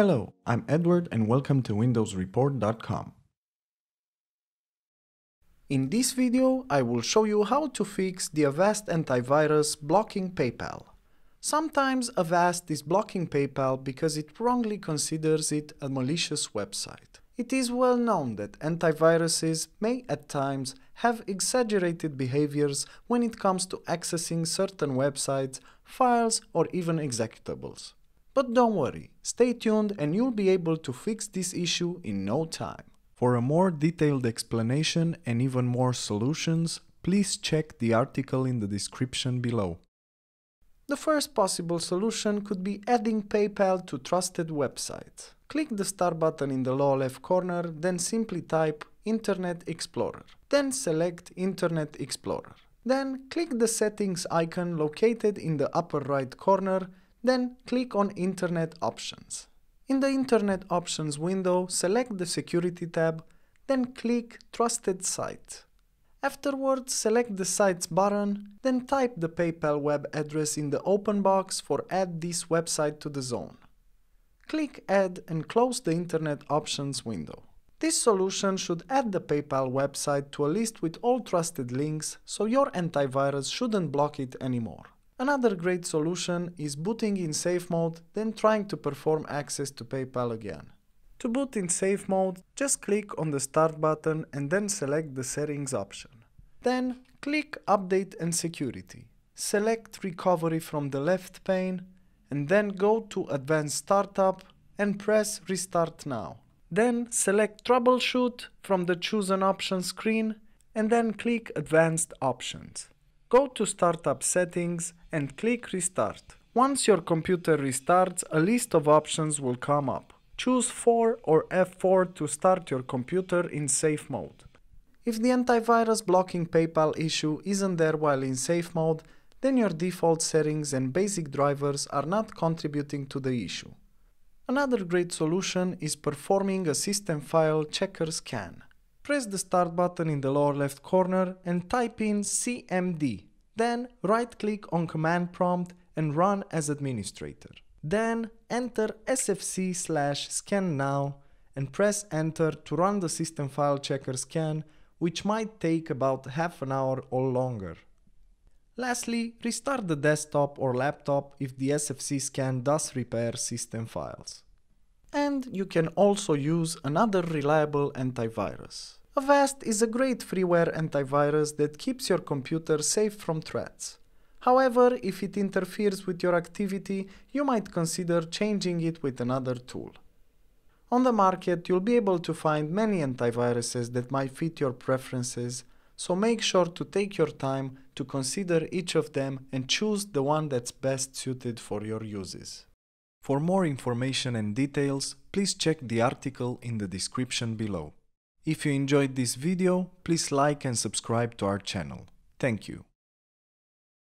Hello, I'm Edward and welcome to windowsreport.com. In this video, I will show you how to fix the Avast antivirus blocking PayPal. Sometimes Avast is blocking PayPal because it wrongly considers it a malicious website. It is well known that antiviruses may at times have exaggerated behaviors when it comes to accessing certain websites, files or even executables. But don't worry, stay tuned and you'll be able to fix this issue in no time. For a more detailed explanation and even more solutions, please check the article in the description below. The first possible solution could be adding PayPal to trusted websites. Click the star button in the lower left corner, then simply type Internet Explorer. Then select Internet Explorer. Then click the settings icon located in the upper right corner then click on Internet Options. In the Internet Options window, select the Security tab, then click Trusted Site. Afterwards, select the site's button, then type the PayPal web address in the open box for Add this website to the zone. Click Add and close the Internet Options window. This solution should add the PayPal website to a list with all trusted links, so your antivirus shouldn't block it anymore. Another great solution is booting in safe mode, then trying to perform access to PayPal again. To boot in safe mode, just click on the start button and then select the settings option. Then click update and security. Select recovery from the left pane and then go to advanced startup and press restart now. Then select troubleshoot from the chosen option screen and then click advanced options. Go to Startup Settings and click Restart. Once your computer restarts, a list of options will come up. Choose 4 or F4 to start your computer in safe mode. If the antivirus blocking PayPal issue isn't there while in safe mode, then your default settings and basic drivers are not contributing to the issue. Another great solution is performing a system file checker scan press the start button in the lower left corner and type in CMD. Then right click on command prompt and run as administrator. Then enter sfc slash scan now and press enter to run the system file checker scan which might take about half an hour or longer. Lastly, restart the desktop or laptop if the SFC scan does repair system files. And you can also use another reliable antivirus. Avast is a great freeware antivirus that keeps your computer safe from threats. However, if it interferes with your activity, you might consider changing it with another tool. On the market, you'll be able to find many antiviruses that might fit your preferences, so make sure to take your time to consider each of them and choose the one that's best suited for your uses. For more information and details, please check the article in the description below. If you enjoyed this video, please like and subscribe to our channel. Thank you.